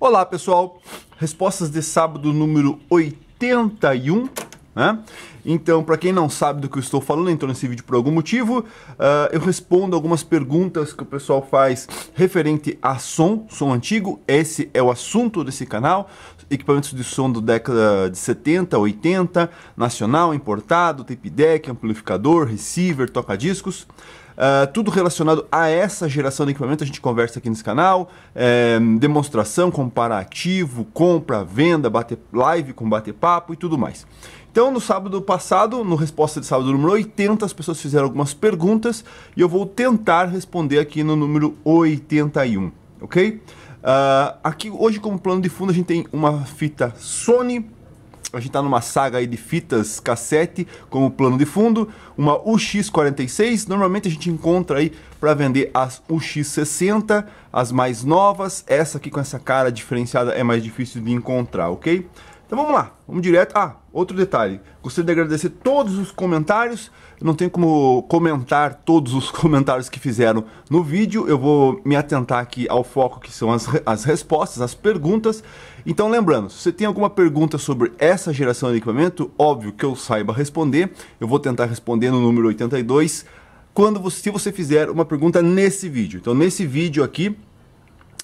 Olá pessoal, respostas de sábado número 81. Né? Então, para quem não sabe do que eu estou falando, entrou nesse vídeo por algum motivo, uh, eu respondo algumas perguntas que o pessoal faz referente a som, som antigo. Esse é o assunto desse canal. Equipamentos de som do década de 70, 80, nacional, importado, tape deck, amplificador, receiver, toca-discos. Ah, tudo relacionado a essa geração de equipamento a gente conversa aqui nesse canal. É, demonstração, comparativo, compra, venda, bater live com bate-papo e tudo mais. Então, no sábado passado, no resposta de sábado número 80, as pessoas fizeram algumas perguntas e eu vou tentar responder aqui no número 81, ok? Uh, aqui hoje, como plano de fundo, a gente tem uma fita Sony a gente está numa saga aí de fitas cassete como plano de fundo, uma UX46, normalmente a gente encontra aí para vender as UX60, as mais novas, essa aqui com essa cara diferenciada é mais difícil de encontrar, ok? Então vamos lá, vamos direto. Ah, outro detalhe. Gostaria de agradecer todos os comentários. não tem como comentar todos os comentários que fizeram no vídeo. Eu vou me atentar aqui ao foco que são as, as respostas, as perguntas. Então lembrando, se você tem alguma pergunta sobre essa geração de equipamento, óbvio que eu saiba responder. Eu vou tentar responder no número 82. Quando você, se você fizer uma pergunta nesse vídeo. Então nesse vídeo aqui,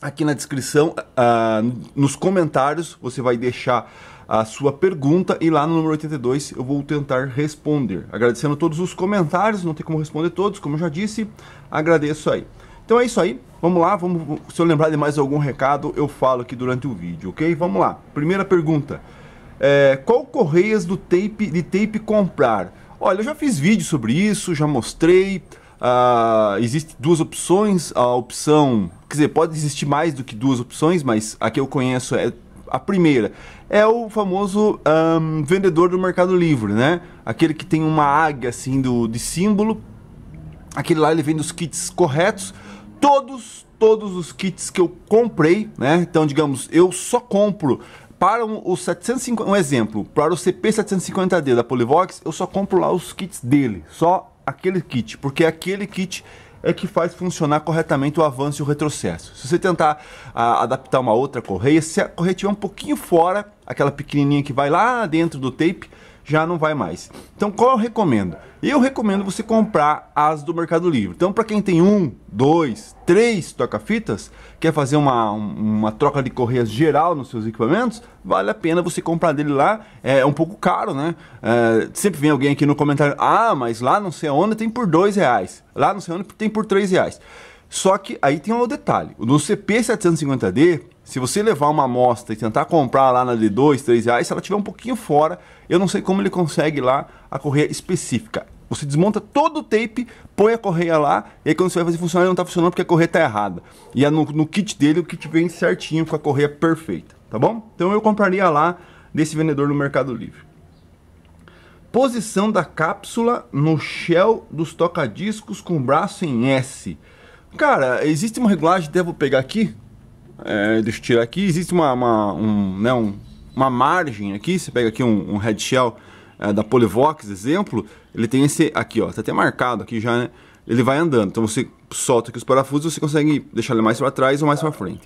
aqui na descrição, ah, nos comentários, você vai deixar a sua pergunta e lá no número 82 eu vou tentar responder. Agradecendo todos os comentários, não tem como responder todos, como já disse, agradeço aí. Então é isso aí, vamos lá, vamos, se eu lembrar de mais algum recado eu falo aqui durante o vídeo, ok? Vamos lá, primeira pergunta, é, qual correias do tape, de tape comprar? Olha, eu já fiz vídeo sobre isso, já mostrei, uh, existe duas opções, a opção, quer dizer, pode existir mais do que duas opções, mas a que eu conheço é a primeira é o famoso um, vendedor do Mercado Livre, né? Aquele que tem uma águia assim do, de símbolo. Aquele lá ele vende os kits corretos. Todos, todos os kits que eu comprei, né? Então, digamos, eu só compro para o 750, um exemplo, para o CP 750D da Polivox, eu só compro lá os kits dele, só aquele kit, porque aquele kit é que faz funcionar corretamente o avanço e o retrocesso. Se você tentar a, adaptar uma outra correia, se a correia estiver um pouquinho fora, aquela pequenininha que vai lá dentro do tape, já não vai mais. Então, qual eu recomendo? Eu recomendo você comprar as do Mercado Livre. Então, para quem tem um, dois, três toca-fitas, quer fazer uma, uma troca de correias geral nos seus equipamentos, vale a pena você comprar dele lá. É um pouco caro, né? É, sempre vem alguém aqui no comentário: ah, mas lá não sei onde tem por dois reais, lá não sei onde tem por três reais. Só que aí tem um detalhe: no CP750D, se você levar uma amostra e tentar comprar lá na de 2, 3 reais, se ela tiver um pouquinho fora, eu não sei como ele consegue lá a correia específica. Você desmonta todo o tape, põe a correia lá, e aí quando você vai fazer funcionar, ele não está funcionando porque a correia está errada. E é no, no, kit dele, o kit vem certinho com a correia perfeita, tá bom? Então eu compraria lá desse vendedor no Mercado Livre. Posição da cápsula no shell dos tocadiscos com braço em S. Cara, existe uma regulagem, devo pegar aqui, é, deixa eu tirar aqui, existe uma, uma, um, né, um, uma margem aqui, você pega aqui um, um head shell é, da Polivox, exemplo, ele tem esse aqui, ó, tá até marcado aqui já, né? Ele vai andando, então você solta aqui os parafusos, você consegue deixar ele mais para trás ou mais para frente.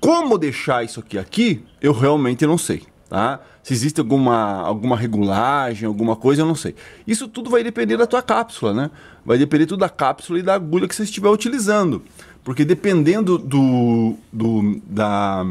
Como deixar isso aqui aqui, eu realmente não sei. Tá? Se existe alguma, alguma regulagem, alguma coisa, eu não sei. Isso tudo vai depender da tua cápsula, né? Vai depender tudo da cápsula e da agulha que você estiver utilizando. Porque dependendo do, do, da,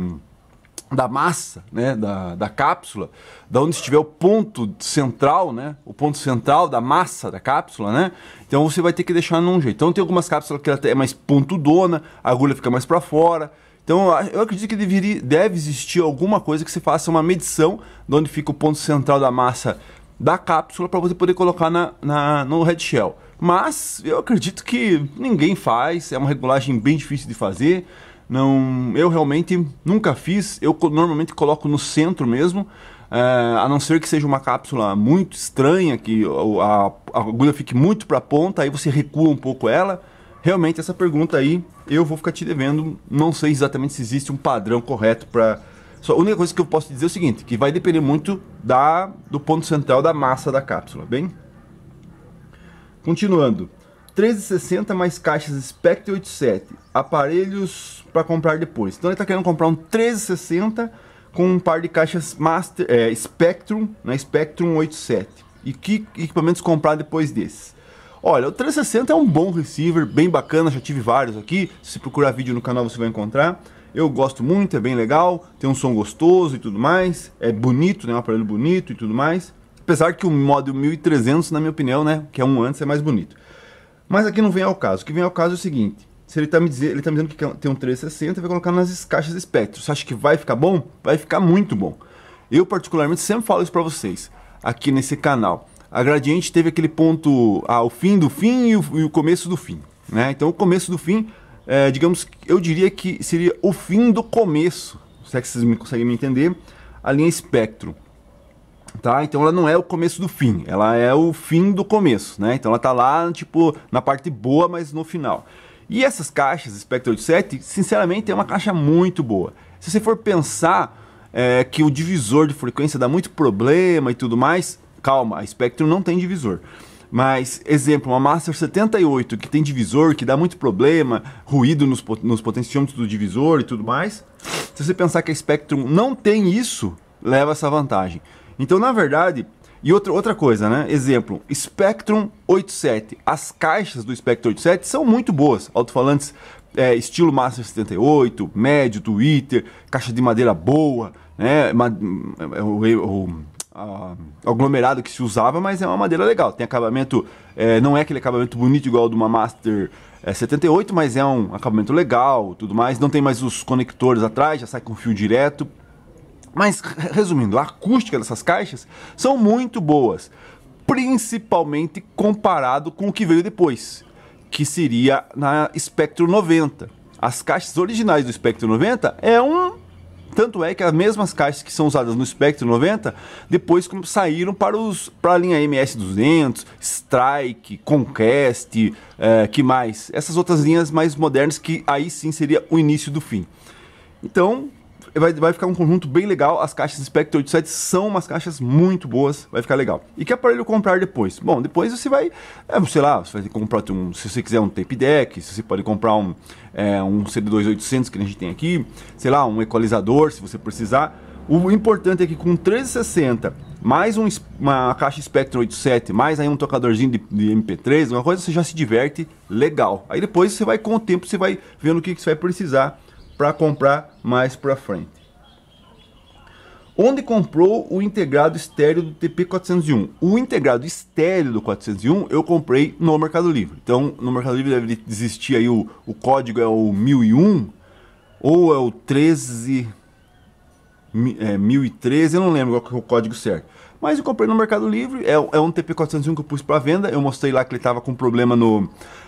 da massa, né? da, da cápsula, da onde estiver o ponto central, né? o ponto central da massa da cápsula, né? então você vai ter que deixar num jeito. Então tem algumas cápsulas que ela é mais pontudona, a agulha fica mais para fora, então, eu acredito que deveria, deve existir alguma coisa que se faça uma medição de onde fica o ponto central da massa da cápsula para você poder colocar na, na, no red shell. Mas eu acredito que ninguém faz, é uma regulagem bem difícil de fazer. Não, eu realmente nunca fiz, eu normalmente coloco no centro mesmo, é, a não ser que seja uma cápsula muito estranha, que a, a agulha fique muito para a ponta, aí você recua um pouco ela. Realmente, essa pergunta aí eu vou ficar te devendo. Não sei exatamente se existe um padrão correto para. Só a única coisa que eu posso dizer é o seguinte: que vai depender muito da, do ponto central da massa da cápsula, bem? Continuando. 1360 mais caixas Spectre 87, aparelhos para comprar depois. Então ele está querendo comprar um 1360 com um par de caixas Master, é, Spectrum, na né? Spectrum 87. E que equipamentos comprar depois desse? Olha, o 360 é um bom receiver, bem bacana, já tive vários aqui. Se procurar vídeo no canal você vai encontrar. Eu gosto muito, é bem legal, tem um som gostoso e tudo mais. É bonito, né? Um aparelho bonito e tudo mais. Apesar que o modo 1300, na minha opinião, né? Que é um antes, é mais bonito. Mas aqui não vem ao caso. O que vem ao caso é o seguinte. Se ele tá me dizendo, ele tá me dizendo que tem um 360, vai colocar nas caixas espectro. Você acha que vai ficar bom? Vai ficar muito bom. Eu particularmente sempre falo isso para vocês aqui nesse canal a Gradiente teve aquele ponto, ah, o fim do fim e o, e o começo do fim. Né? Então, o começo do fim, é, digamos, eu diria que seria o fim do começo, se é que vocês me, conseguem me entender, a linha espectro. Tá? Então ela não é o começo do fim, ela é o fim do começo, né? Então ela está lá, tipo, na parte boa, mas no final. E essas caixas espectro 87, sinceramente, é uma caixa muito boa. Se você for pensar é, que o divisor de frequência dá muito problema e tudo mais, Calma, a Spectrum não tem divisor. Mas, exemplo, uma Master 78 que tem divisor, que dá muito problema, ruído nos, nos potenciômetros do divisor e tudo mais. Se você pensar que a Spectrum não tem isso, leva essa vantagem. Então, na verdade, e outra, outra coisa, né? Exemplo, Spectrum 87. As caixas do Spectrum 87 são muito boas. Alto-falantes é, estilo Master 78, médio, Twitter, caixa de madeira boa, né? É, o ah, aglomerado que se usava, mas é uma madeira legal. Tem acabamento, é, não é aquele acabamento bonito igual de uma Master é, 78, mas é um acabamento legal, tudo mais. Não tem mais os conectores atrás, já sai com fio direto. Mas resumindo, a acústica dessas caixas são muito boas, principalmente comparado com o que veio depois, que seria na Spectrum 90. As caixas originais do Spectrum 90 é um tanto é que as mesmas caixas que são usadas no Spectrum 90, depois saíram para, os, para a linha MS200, Strike, Conquest, é, que mais? Essas outras linhas mais modernas que aí sim seria o início do fim. Então, vai, vai ficar um conjunto bem legal. As caixas Spectre 87 são umas caixas muito boas, vai ficar legal. E que aparelho comprar depois? Bom, depois você vai, é, sei lá, você vai comprar um, se você quiser um tape deck, se você pode comprar um, é, um CD2800 que a gente tem aqui, sei lá, um equalizador se você precisar. O importante é que com 360 mais um, uma caixa Spectrum 87, mais aí um tocadorzinho de, de, MP3, uma coisa, você já se diverte legal. Aí depois você vai com o tempo, você vai vendo o que, que você vai precisar para comprar mais para frente. Onde comprou o integrado estéreo do TP401? O integrado estéreo do 401 eu comprei no Mercado Livre. Então, no Mercado Livre deve existir aí o, o código é o 1001 ou é o 13 é, 1013, eu não lembro qual é o código certo. Mas eu comprei no Mercado Livre, é, é um TP401 que eu pus para venda, eu mostrei lá que ele estava com problema no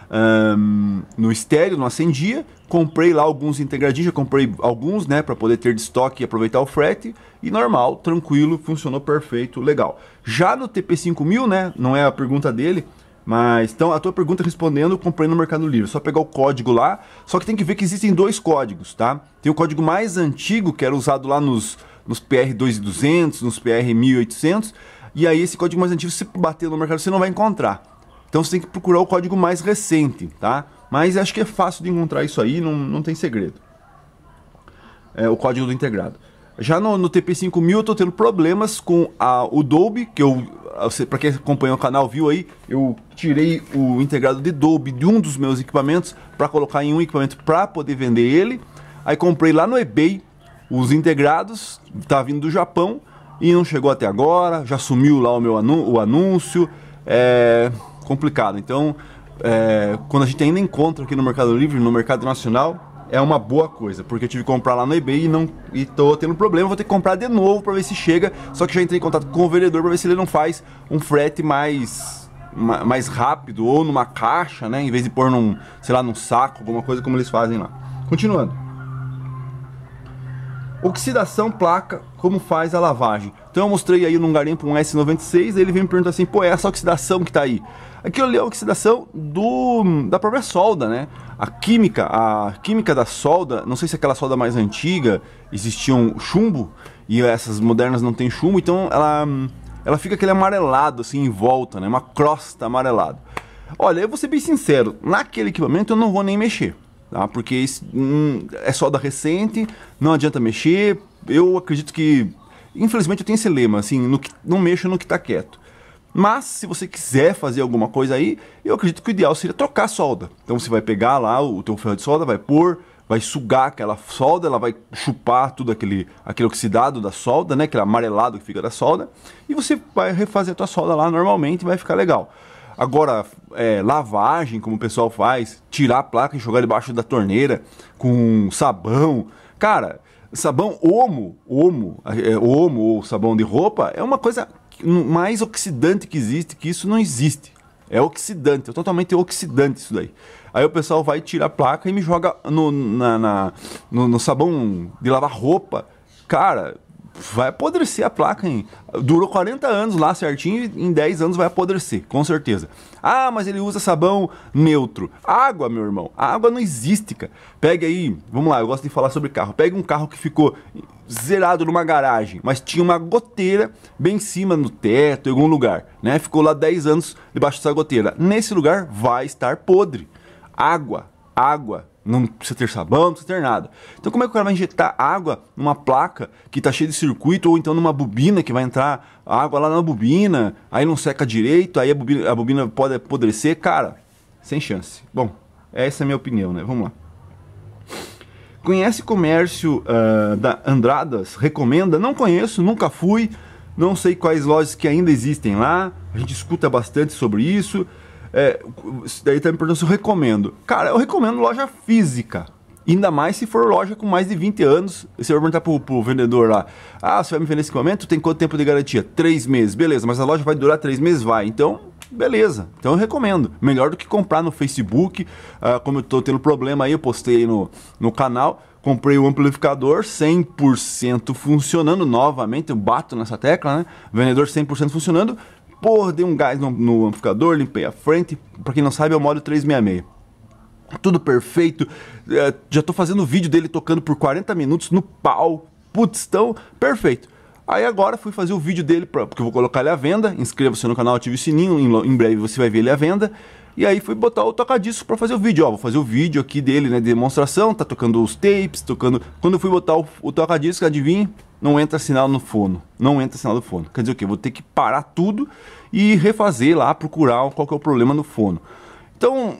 um, no estéreo, não acendia. Comprei lá alguns integradinhos, já comprei alguns, né, para poder ter de estoque e aproveitar o frete. E normal, tranquilo, funcionou perfeito, legal. Já no TP5000, né, não é a pergunta dele, mas então a tua pergunta respondendo, comprei no Mercado Livre. Só pegar o código lá. Só que tem que ver que existem dois códigos, tá? Tem o código mais antigo que era usado lá nos nos PR 2200, nos PR 1800, e aí esse código mais antigo se bater no mercado você não vai encontrar. Então você tem que procurar o código mais recente, tá? Mas acho que é fácil de encontrar isso aí, não, não tem segredo. É, o código do integrado. Já no, no TP5000 eu estou tendo problemas com a, o Dolby, que eu, para quem acompanha o canal viu aí, eu tirei o integrado de Dolby de um dos meus equipamentos para colocar em um equipamento para poder vender ele. Aí comprei lá no eBay os integrados, tá vindo do Japão e não chegou até agora, já sumiu lá o meu o anúncio. É, complicado. Então, é, quando a gente ainda encontra aqui no Mercado Livre, no mercado nacional, é uma boa coisa, porque eu tive que comprar lá no eBay e não e tô tendo problema, vou ter que comprar de novo para ver se chega, só que já entrei em contato com o vendedor para ver se ele não faz um frete mais mais rápido ou numa caixa, né, em vez de pôr num, sei lá, num saco, alguma coisa como eles fazem lá. Continuando. Oxidação placa, como faz a lavagem? Então eu mostrei aí num garimpo um S96, ele vem me perguntar assim, pô, é essa oxidação que tá aí? aqui ali é a oxidação do, da própria solda, né? A química, a química da solda, não sei se aquela solda mais antiga existia um chumbo, e essas modernas não tem chumbo, então ela, ela fica aquele amarelado assim em volta, né? Uma crosta amarelada. Olha, eu vou ser bem sincero, naquele equipamento eu não vou nem mexer tá? porque isso, hum, é só da recente, não adianta mexer. Eu acredito que, infelizmente, eu tenho esse lema, assim, no que, não mexo no que está quieto. Mas, se você quiser fazer alguma coisa aí, eu acredito que o ideal seria trocar a solda. Então, você vai pegar lá o teu ferro de solda, vai pôr, vai sugar aquela solda, ela vai chupar tudo aquele, aquele oxidado da solda, né? Aquele amarelado que fica da solda. E você vai refazer a tua solda lá normalmente e vai ficar legal. Agora, é, lavagem, como o pessoal faz, tirar a placa e jogar debaixo da torneira com sabão. Cara, sabão homo, homo, é, homo ou sabão de roupa é uma coisa mais oxidante que existe, que isso não existe. É oxidante, é totalmente oxidante isso daí. Aí o pessoal vai tirar a placa e me joga no, na, na no, no sabão de lavar roupa. Cara, vai apodrecer a placa. Hein? Durou 40 anos lá certinho e em 10 anos vai apodrecer, com certeza. Ah, mas ele usa sabão neutro. Água, meu irmão. A água não existe, cara. Pega aí, vamos lá, eu gosto de falar sobre carro. Pega um carro que ficou zerado numa garagem, mas tinha uma goteira bem em cima no teto, em algum lugar, né? Ficou lá 10 anos debaixo dessa goteira. Nesse lugar vai estar podre. Água, água, não precisa ter sabão, não precisa ter nada. Então, como é que o cara vai injetar água numa placa que está cheia de circuito ou então numa bobina que vai entrar água lá na bobina, aí não seca direito, aí a bobina, a bobina pode apodrecer? Cara, sem chance. Bom, essa é a minha opinião, né? Vamos lá. Conhece comércio uh, da Andradas? Recomenda? Não conheço, nunca fui. Não sei quais lojas que ainda existem lá. A gente escuta bastante sobre isso. É, daí tá me perguntando se eu recomendo. Cara, eu recomendo loja física. Ainda mais se for loja com mais de 20 anos. Você vai perguntar pro, pro vendedor lá: Ah, você vai me vender nesse equipamento? Tem quanto tempo de garantia? Três meses. Beleza, mas a loja vai durar três meses? Vai. Então, beleza. Então eu recomendo. Melhor do que comprar no Facebook. Ah, como eu tô tendo problema aí, eu postei no, no canal. Comprei o um amplificador 100% funcionando novamente. Eu bato nessa tecla, né? Vendedor 100% funcionando. Porra, dei um gás no, no amplificador, limpei a frente. Pra quem não sabe, é o modo 366. Tudo perfeito. É, já tô fazendo vídeo dele tocando por 40 minutos no pau. Putz, tão perfeito. Aí agora fui fazer o vídeo dele, pra, porque eu vou colocar ele à venda. Inscreva-se no canal, ative o sininho, em, em, breve você vai ver ele à venda. E aí fui botar o tocadisco para fazer o vídeo. Ó, vou fazer o vídeo aqui dele, né, de demonstração. Tá tocando os tapes, tocando... Quando eu fui botar o, o tocadiscos, adivinha? não entra sinal no fono, Não entra sinal do fono. Quer dizer o quê? Vou ter que parar tudo e refazer lá, procurar qual que é o problema no fono. Então,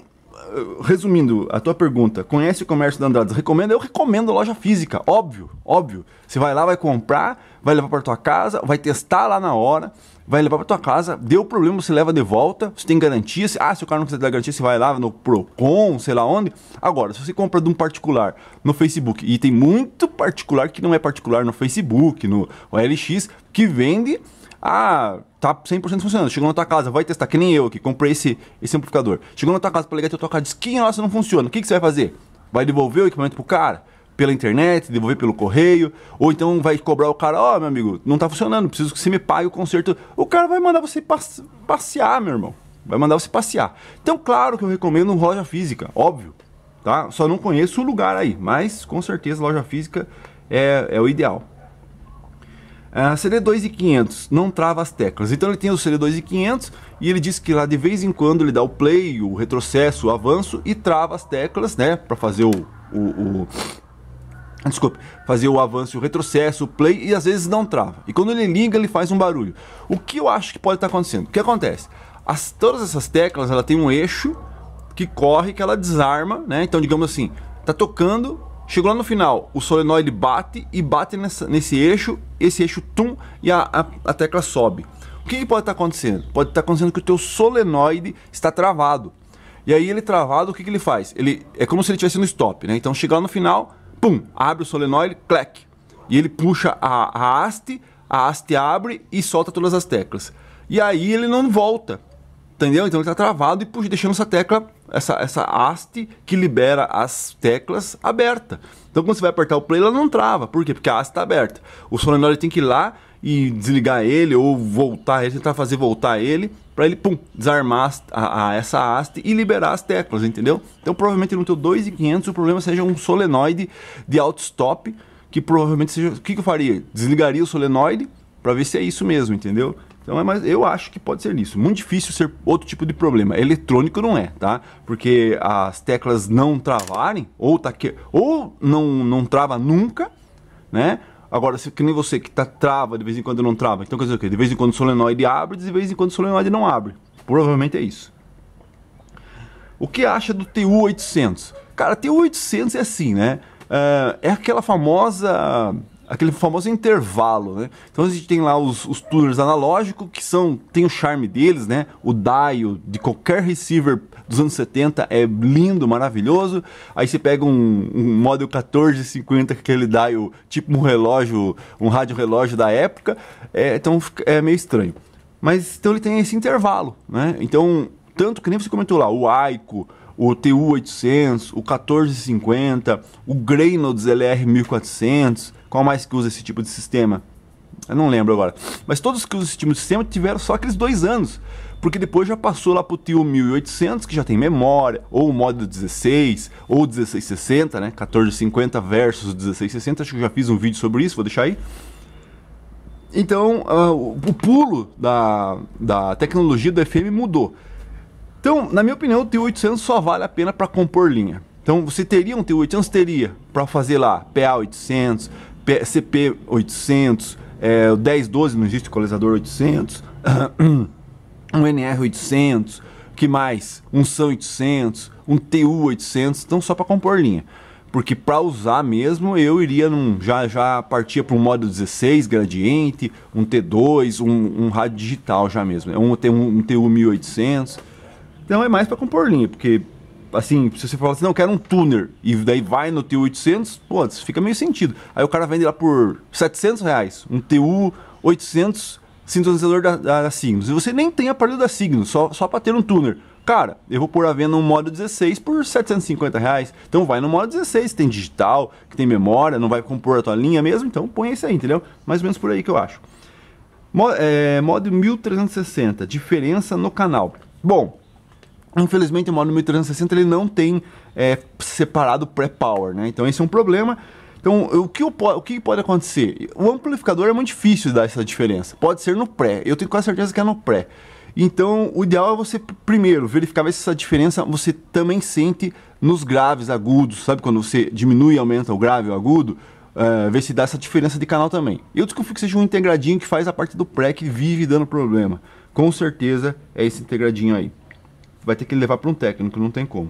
resumindo a tua pergunta, conhece o comércio da Andradas? Recomendo? Eu recomendo loja física, óbvio, óbvio. Você vai lá, vai comprar, vai levar para tua casa, vai testar lá na hora, vai levar para tua casa, deu problema, você leva de volta, você tem garantia. Se, ah, se o cara não quiser dar garantia, você vai lá no Procon, sei lá onde. Agora, se você compra de um particular no Facebook, e tem muito particular que não é particular no Facebook, no OLX, que vende ah, tá 100% funcionando. Chegou na tua casa, vai testar, que nem eu que comprei esse, esse amplificador. Chegou na tua casa para ligar teu tocar, diz que nossa, não funciona. O que, que você vai fazer? Vai devolver o equipamento pro cara? Pela internet, devolver pelo correio, ou então vai cobrar o cara, ó, oh, meu amigo, não tá funcionando, preciso que você me pague o conserto. O cara vai mandar você passe passear, meu irmão. Vai mandar você passear. Então, claro que eu recomendo loja física, óbvio. Tá? Só não conheço o lugar aí, mas com certeza loja física é, é o ideal. Uh, cd 500 não trava as teclas. Então ele tem o CD2500 e ele diz que lá de vez em quando ele dá o play, o retrocesso, o avanço e trava as teclas, né? Para fazer o, o, o. Desculpe, fazer o avanço, o retrocesso, o play e às vezes não trava. E quando ele liga, ele faz um barulho. O que eu acho que pode estar tá acontecendo? O que acontece? As, todas essas teclas ela tem um eixo que corre que ela desarma, né? Então, digamos assim, tá tocando, Chegou lá no final, o solenoide bate e bate nessa, nesse eixo, esse eixo tum e a, a, a tecla sobe. O que, que pode estar tá acontecendo? Pode estar tá acontecendo que o teu solenoide está travado. E aí ele travado, o que, que ele faz? Ele é como se ele estivesse no stop, né? Então chegar no final, pum, abre o solenoide, clack. E ele puxa a, a haste, a haste abre e solta todas as teclas. E aí ele não volta. Entendeu? Então ele está travado e puxa, deixando essa tecla essa, essa haste que libera as teclas aberta. Então quando você vai apertar o play, ela não trava. Por quê? Porque a haste está aberta. O solenoide tem que ir lá e desligar ele ou voltar ele, tentar fazer voltar ele para ele pum, desarmar a, a, essa haste e liberar as teclas, entendeu? Então provavelmente no teu 2500 o problema seja um solenoide de auto stop que provavelmente seja o que, que eu faria? Desligaria o solenoide para ver se é isso mesmo, entendeu? Então, é mais, eu acho que pode ser nisso. Muito difícil ser outro tipo de problema. Eletrônico não é, tá? Porque as teclas não travarem, ou, tá que, ou não, não trava nunca, né? Agora, se que nem você que tá, trava, de vez em quando não trava. Então, quer dizer o quê? De vez em quando o solenoide abre, de vez em quando o solenoide não abre. Provavelmente é isso. O que acha do TU-800? Cara, TU-800 é assim, né? Uh, é aquela famosa aquele famoso intervalo, né? Então a gente tem lá os, os tuners analógicos que são tem o charme deles, né? O dial de qualquer receiver dos anos 70 é lindo, maravilhoso. Aí você pega um, um model 1450 que é aquele dial tipo um relógio, um rádio relógio da época, é, então é meio estranho. Mas então ele tem esse intervalo, né? Então tanto que nem você comentou lá, o Aiko, o TU-800, o 1450, o Greynold LR-1400. Qual mais que usa esse tipo de sistema? Eu não lembro agora. Mas todos que usam esse tipo de sistema tiveram só aqueles dois anos. Porque depois já passou lá pro TU 1800, que já tem memória, ou o modo 16, ou 1660, né? 1450 versus 1660. Acho que eu já fiz um vídeo sobre isso, vou deixar aí. Então, uh, o pulo da, da tecnologia do FM mudou. Então, na minha opinião, o T800 só vale a pena para compor linha. Então, você teria um T800? Teria, para fazer lá PA800, CP800, é, o 1012 não existe, equalizador 800, um NR800, que mais? Um SAM 800, um TU800, então só para compor linha. Porque para usar mesmo, eu iria num, já, já partia para um modo 16 gradiente, um T2, um, um rádio digital já mesmo. É um, um, um TU1800, então é mais para compor linha, porque assim, se você fala assim, não, quer quero um tuner, e daí vai no TU 800, pô, fica meio sentido. Aí o cara vende lá por 700 reais, um TU 800 sintonizador da, da, da Signos. E você nem tem aparelho da Signos, só, só para ter um tuner. Cara, eu vou pôr a venda um modo 16 por 750 reais. Então vai no modo 16, tem digital, que tem memória, não vai compor a tua linha mesmo, então põe esse aí, entendeu? Mais ou menos por aí que eu acho. Modo, é, modo 1360, diferença no canal. Bom, Infelizmente, o modo 1360 ele não tem é, separado pré-power, né? Então esse é um problema. Então, o que, eu, o que pode acontecer? O amplificador é muito difícil dar essa diferença. Pode ser no pré. Eu tenho quase certeza que é no pré. Então, o ideal é você primeiro verificar se essa diferença você também sente nos graves agudos, sabe? Quando você diminui e aumenta o grave e o agudo, uh, ver se dá essa diferença de canal também. Eu desconfio que seja um integradinho que faz a parte do pré que vive dando problema. Com certeza é esse integradinho aí vai ter que levar para um técnico, não tem como.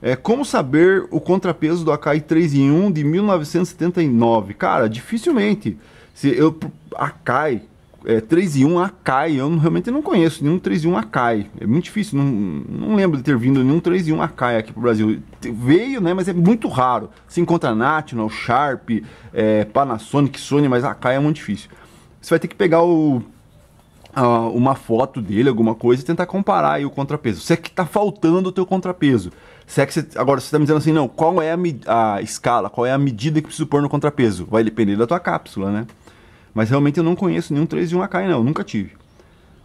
É, como saber o contrapeso do Akai 3 em 1 de 1979? Cara, dificilmente. Se eu Akai é, 3 em 1 Akai, eu não, realmente não conheço nenhum 3 em 1 Akai. É muito difícil, não, não lembro de ter vindo nenhum 3 em 1 Akai aqui para o Brasil. Veio, né, mas é muito raro. Se encontra National, Sharp, é, Panasonic, Sony, mas Akai é muito difícil. Você vai ter que pegar o uma foto dele, alguma coisa, e tentar comparar aí o contrapeso. Se é que tá faltando o teu contrapeso. Se é que você, agora você está me dizendo assim, não, qual é a, a, escala, qual é a medida que precisa pôr no contrapeso? Vai depender da tua cápsula, né? Mas realmente eu não conheço nenhum 3 de 1 AK, não, nunca tive.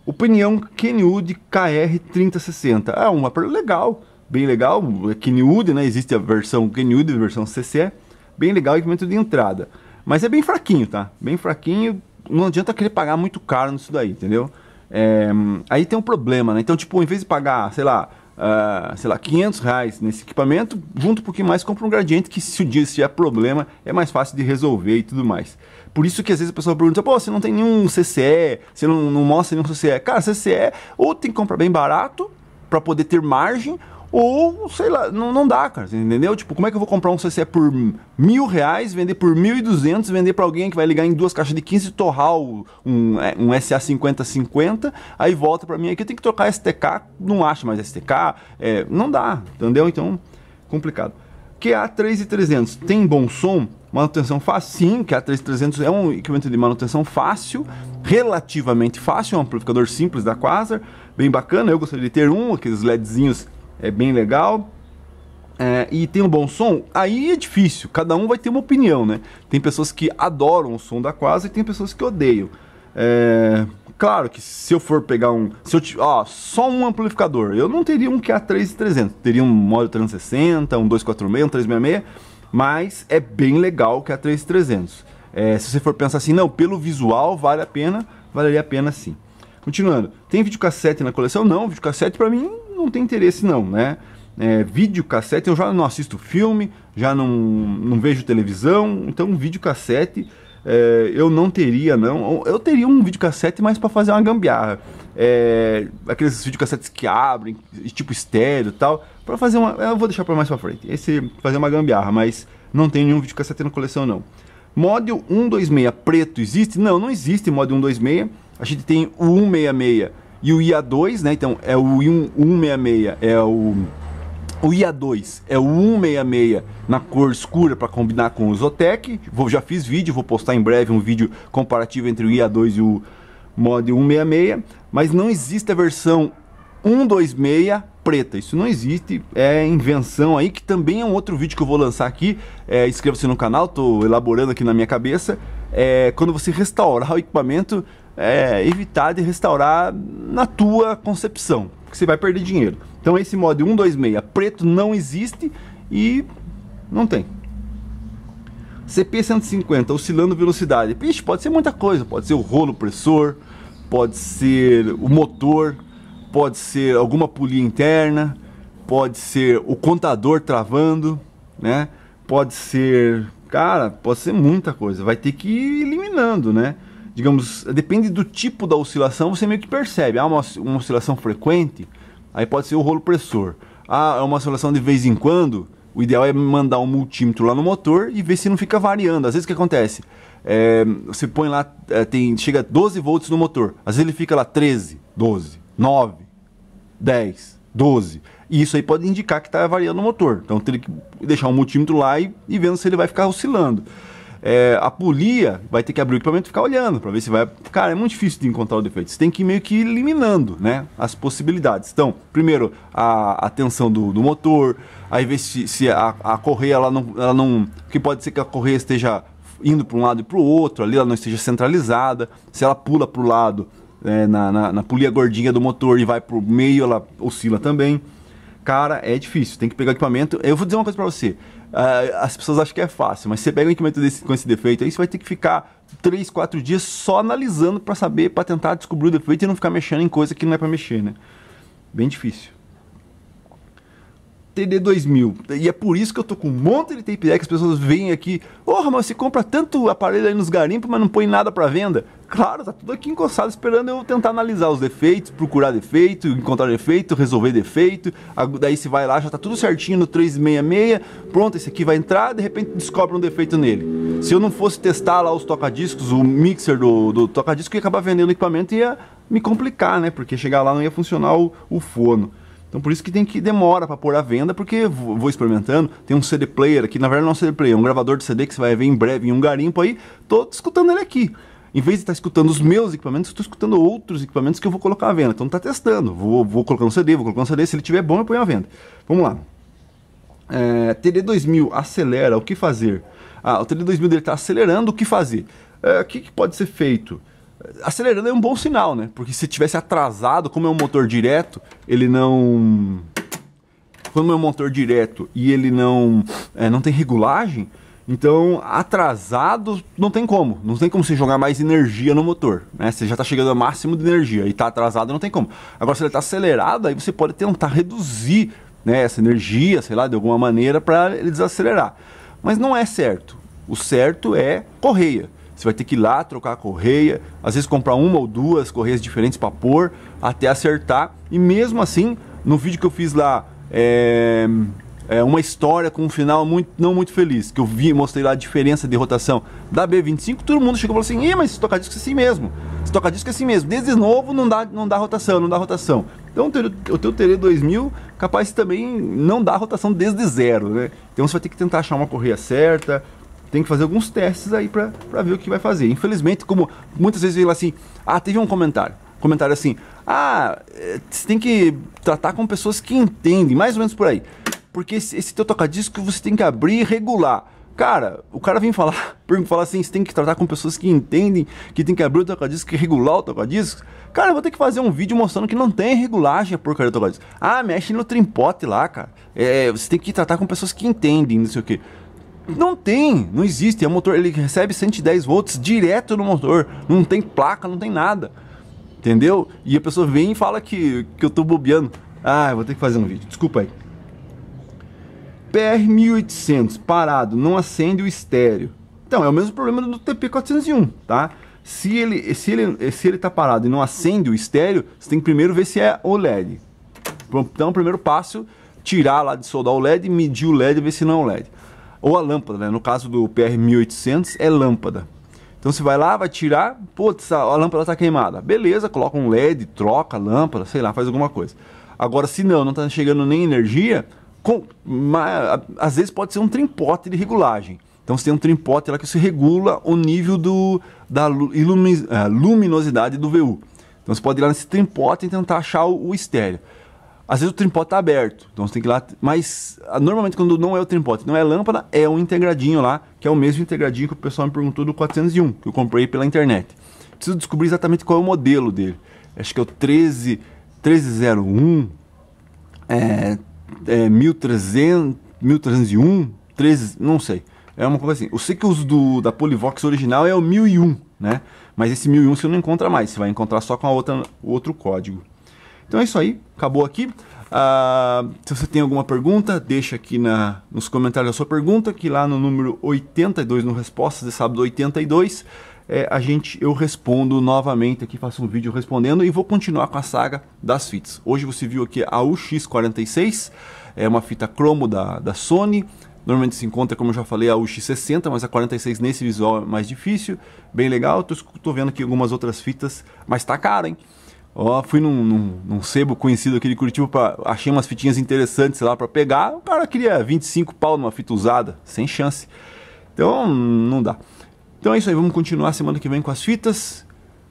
Opinião Kenwood KR3060. É um aparelho legal, bem legal. É Kenwood, né? Existe a versão Kenwood, a versão CC. Bem legal, equipamento de entrada. Mas é bem fraquinho, tá? Bem fraquinho, não adianta querer pagar muito caro nisso daí, entendeu? É, aí tem um problema, né? Então, tipo, em vez de pagar, sei lá, Uh, sei lá, 500 reais nesse equipamento, junto um pouquinho mais, compra um gradiente que se o dia se tiver problema, é mais fácil de resolver e tudo mais. Por isso que às vezes a pessoa pergunta, pô, você não tem nenhum CCE, você não, não mostra nenhum CCE. Cara, CCE ou tem que comprar bem barato para poder ter margem, ou, sei lá, não, não dá, cara, entendeu? Tipo, como é que eu vou comprar um CC por mil reais, vender por mil e duzentos, vender para alguém que vai ligar em duas caixas de 15, torrar um, é, um SA5050, aí volta para mim aqui, eu tenho que trocar STK, não acho mais STK, é, não dá, entendeu? Então, complicado. QA 3300 tem bom som? Manutenção fácil? Sim, QA 3300 é um equipamento de manutenção fácil, relativamente fácil, é um amplificador simples da Quasar, bem bacana. Eu gostaria de ter um, aqueles LEDzinhos é bem legal. É, e tem um bom som, aí é difícil, cada um vai ter uma opinião, né? Tem pessoas que adoram o som da Quasar e tem pessoas que odeiam. É, claro que se eu for pegar um, se eu ó, só um amplificador, eu não teria um QA3300, teria um modo 360, um 246, um 366, mas é bem legal o QA3300. É, se você for pensar assim, não, pelo visual vale a pena, valeria a pena sim. Continuando, tem videocassete na coleção? Não, videocassete para mim não tem interesse não, né? É, vídeo cassete, eu já não assisto filme, já não, não vejo televisão, então vídeo cassete é, eu não teria não. Eu teria um videocassete, mas para fazer uma gambiarra. É, aqueles videocassetes que abrem, tipo estéreo e tal, para fazer uma, eu vou deixar para mais para frente. Esse fazer uma gambiarra, mas não tem nenhum videocassete na coleção não. Model 126 preto existe? Não, não existe Model 126. A gente tem o 166 e o IA2, né? Então é o I166, é o o IA2 é o 166 na cor escura para combinar com o Zotec. Vou, já fiz vídeo, vou postar em breve um vídeo comparativo entre o IA2 e o Mod 166. Mas não existe a versão 126 preta. Isso não existe, é invenção aí, que também é um outro vídeo que eu vou lançar aqui. É, Inscreva-se no canal, estou elaborando aqui na minha cabeça. É, quando você restaurar o equipamento, é, evitar de restaurar na tua concepção, que você vai perder dinheiro. Então esse mod 126 preto não existe e não tem. CP150 oscilando velocidade. Pixe, pode ser muita coisa, pode ser o rolo pressor, pode ser o motor, pode ser alguma polia interna, pode ser o contador travando, né? Pode ser, cara, pode ser muita coisa. Vai ter que ir eliminando, né? digamos, depende do tipo da oscilação, você meio que percebe. Há uma, uma oscilação frequente, aí pode ser o rolo pressor. Há é uma oscilação de vez em quando, o ideal é mandar um multímetro lá no motor e ver se não fica variando. Às vezes o que acontece? É, você põe lá, é, tem, chega 12 volts no motor, às vezes ele fica lá 13, 12, 9, 10, 12. E isso aí pode indicar que está variando o motor. Então tem que deixar um multímetro lá e, e vendo se ele vai ficar oscilando. É, a polia vai ter que abrir o equipamento e ficar olhando para ver se vai. Cara, é muito difícil de encontrar o defeito. Você tem que ir meio que eliminando né, as possibilidades. Então, primeiro, a, a tensão do, do motor, aí ver se, se a, a, correia ela não, ela não. Porque pode ser que a correia esteja indo para um lado e para o outro, ali ela não esteja centralizada. Se ela pula para o lado, é, na, na, na polia gordinha do motor e vai para o meio, ela oscila também. Cara, é difícil, tem que pegar equipamento. Eu vou dizer uma coisa para você ah, as pessoas acham que é fácil, mas você pega um equipamento desse, com esse defeito, aí você vai ter que ficar 3, 4 dias só analisando para saber, para tentar descobrir o defeito e não ficar mexendo em coisa que não é para mexer, né? Bem difícil. TD2000. E é por isso que eu tô com um monte de tape deck. As pessoas vêm aqui, porra, oh, mas você compra tanto aparelho aí nos garimpos, mas não põe nada para venda. Claro, tá tudo aqui encostado esperando eu tentar analisar os defeitos, procurar defeito, encontrar defeito, resolver defeito. Daí você vai lá, já tá tudo certinho no 366. Pronto, esse aqui vai entrar, de repente descobre um defeito nele. Se eu não fosse testar lá os toca-discos, o mixer do, do toca-disco, ia acabar vendendo o equipamento e ia me complicar, né? Porque chegar lá não ia funcionar o, o fono. Então por isso que tem que demora para pôr à venda, porque vou experimentando, tem um CD player aqui, na verdade não é um CD player, é um gravador de CD que você vai ver em breve em um garimpo aí, tô escutando ele aqui. Em vez de estar tá escutando os meus equipamentos, estou escutando outros equipamentos que eu vou colocar à venda. Então tá testando, vou, vou colocar um CD, vou colocar um CD, se ele tiver bom eu ponho à venda. Vamos lá. É, TD2000 acelera, o que fazer? Ah, o TD2000 dele está acelerando, o que fazer? É, o que, que pode ser feito? acelerando é um bom sinal, né? Porque se tivesse atrasado, como é um motor direto, ele não. Quando é um motor direto e ele não, é, não tem regulagem, então atrasado não tem como. Não tem como você jogar mais energia no motor. Né? Você já está chegando ao máximo de energia e está atrasado, não tem como. Agora, se ele está acelerado, aí você pode tentar reduzir né, essa energia, sei lá, de alguma maneira, para ele desacelerar. Mas não é certo. O certo é correia. Você vai ter que ir lá trocar a correia, às vezes comprar uma ou duas correias diferentes para pôr, até acertar. E mesmo assim, no vídeo que eu fiz lá, é, é uma história com um final muito, não muito feliz, que eu vi, mostrei lá a diferença de rotação da B25, todo mundo chegou e falou assim: Ih, mas esse disco é assim mesmo. Esse disco é assim mesmo. Desde novo não dá, não dá rotação, não dá rotação. Então o teu TD2000 capaz também não dá rotação desde zero, né? Então você vai ter que tentar achar uma correia certa, tem que fazer alguns testes aí para ver o que vai fazer. Infelizmente, como muitas vezes ele assim, ah, teve um comentário, comentário assim, ah, você eh, tem que tratar com pessoas que entendem, mais ou menos por aí. Porque esse, esse teu tocadisco você tem que abrir e regular. Cara, o cara vem falar, falar assim, você tem que tratar com pessoas que entendem, que tem que abrir o tocadisco e regular o tocadisco. Cara, eu vou ter que fazer um vídeo mostrando que não tem regulagem a porcaria do tocadisco. Ah, mexe no trimpote lá, cara. É, você tem que tratar com pessoas que entendem, não sei o quê. Não tem, não existe. É um motor, ele recebe 110 volts direto no motor. Não tem placa, não tem nada. Entendeu? E a pessoa vem e fala que, que eu tô bobeando. Ah, vou ter que fazer um vídeo. Desculpa aí. PR1800 parado, não acende o estéreo. Então, é o mesmo problema do TP401, tá? Se ele, se ele, se ele tá parado e não acende o estéreo, você tem que primeiro ver se é o LED. Então, o primeiro passo, tirar lá de soldar o LED, medir o LED e ver se não é o LED. Ou a lâmpada, né? No caso do PR1800 é lâmpada. Então você vai lá, vai tirar, putz, a lâmpada está queimada. Beleza, coloca um LED, troca a lâmpada, sei lá, faz alguma coisa. Agora, se não, não está chegando nem energia, com, mas, às vezes pode ser um trimpote de regulagem. Então você tem um trimpote lá que se regula o nível do, da ilumi, é, luminosidade do VU. Então você pode ir lá nesse trimpote e tentar achar o, o estéreo. Às vezes o trimpote está aberto, então você tem que ir lá. Mas ah, normalmente quando não é o trimpote, não é lâmpada, é um integradinho lá, que é o mesmo integradinho que o pessoal me perguntou do 401, que eu comprei pela internet. Preciso descobrir exatamente qual é o modelo dele. Acho que é o 13, 1301, é, é 1300, 1301, 13, não sei. É uma coisa assim. Eu sei que os do, da Polivox original é o 1001, né? Mas esse 1001 você não encontra mais, você vai encontrar só com a outra, outro código. Então é isso aí, acabou aqui. Uh, se você tem alguma pergunta, deixa aqui na, nos comentários a sua pergunta, que lá no número 82, no Respostas de Sábado 82, é, a gente, eu respondo novamente aqui, faço um vídeo respondendo e vou continuar com a saga das fitas. Hoje você viu aqui a UX46, é uma fita cromo da, da Sony, Normalmente se encontra, como eu já falei, a UX60, mas a 46 nesse visual é mais difícil. Bem legal. Estou vendo aqui algumas outras fitas, mas tá caro, hein? Ó, fui num, num, num sebo conhecido aqui de Curitiba, pra, achei umas fitinhas interessantes lá para pegar. O cara queria 25 pau numa fita usada, sem chance. Então, não dá. Então é isso aí, vamos continuar semana que vem com as fitas.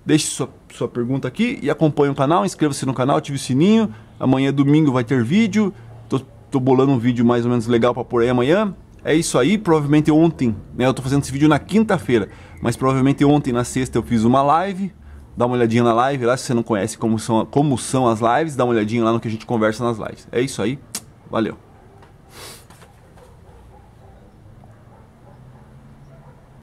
Deixe sua, sua pergunta aqui e acompanhe o canal, inscreva-se no canal, ative o sininho. Amanhã, domingo, vai ter vídeo. Tô, tô bolando um vídeo mais ou menos legal para por aí amanhã. É isso aí, provavelmente ontem, né? Eu tô fazendo esse vídeo na quinta-feira, mas provavelmente ontem, na sexta, eu fiz uma live dá uma olhadinha na live lá. Se você não conhece como são, como são as lives, dá uma olhadinha lá no que a gente conversa nas lives. É isso aí. Valeu.